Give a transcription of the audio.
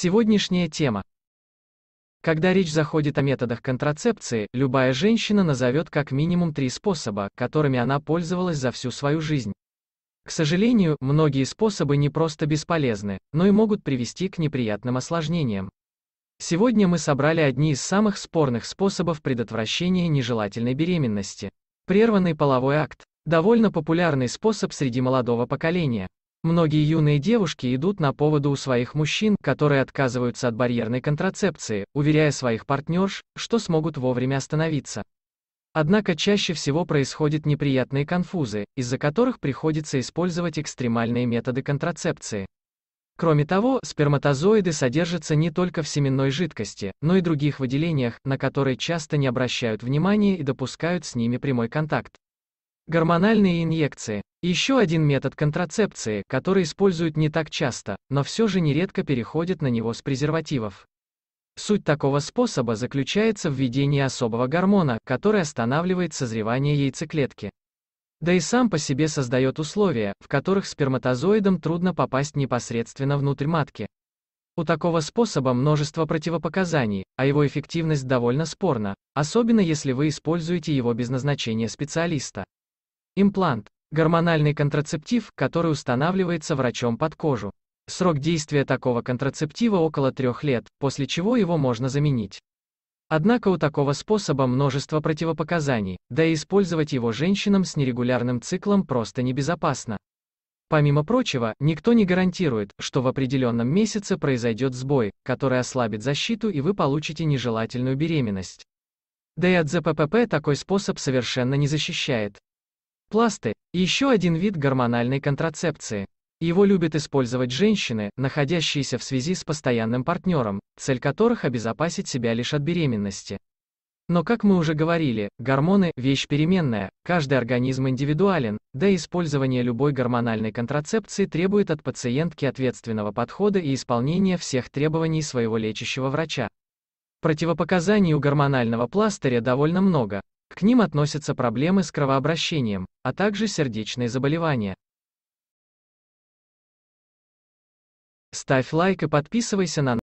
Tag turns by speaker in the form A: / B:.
A: Сегодняшняя тема. Когда речь заходит о методах контрацепции, любая женщина назовет как минимум три способа, которыми она пользовалась за всю свою жизнь. К сожалению, многие способы не просто бесполезны, но и могут привести к неприятным осложнениям. Сегодня мы собрали одни из самых спорных способов предотвращения нежелательной беременности. Прерванный половой акт. Довольно популярный способ среди молодого поколения. Многие юные девушки идут на поводу у своих мужчин, которые отказываются от барьерной контрацепции, уверяя своих партнерш, что смогут вовремя остановиться. Однако чаще всего происходят неприятные конфузы, из-за которых приходится использовать экстремальные методы контрацепции. Кроме того, сперматозоиды содержатся не только в семенной жидкости, но и других выделениях, на которые часто не обращают внимания и допускают с ними прямой контакт. Гормональные инъекции. Еще один метод контрацепции, который используют не так часто, но все же нередко переходят на него с презервативов. Суть такого способа заключается в введении особого гормона, который останавливает созревание яйцеклетки. Да и сам по себе создает условия, в которых сперматозоидам трудно попасть непосредственно внутрь матки. У такого способа множество противопоказаний, а его эффективность довольно спорна, особенно если вы используете его без назначения специалиста. Имплант – гормональный контрацептив, который устанавливается врачом под кожу. Срок действия такого контрацептива около трех лет, после чего его можно заменить. Однако у такого способа множество противопоказаний, да и использовать его женщинам с нерегулярным циклом просто небезопасно. Помимо прочего, никто не гарантирует, что в определенном месяце произойдет сбой, который ослабит защиту и вы получите нежелательную беременность. Да и от ЗППП такой способ совершенно не защищает. Пласты – еще один вид гормональной контрацепции. Его любят использовать женщины, находящиеся в связи с постоянным партнером, цель которых – обезопасить себя лишь от беременности. Но как мы уже говорили, гормоны – вещь переменная, каждый организм индивидуален, да и использование любой гормональной контрацепции требует от пациентки ответственного подхода и исполнения всех требований своего лечащего врача. Противопоказаний у гормонального пластыря довольно много, к ним относятся проблемы с кровообращением, а также сердечные заболевания. Ставь лайк и подписывайся на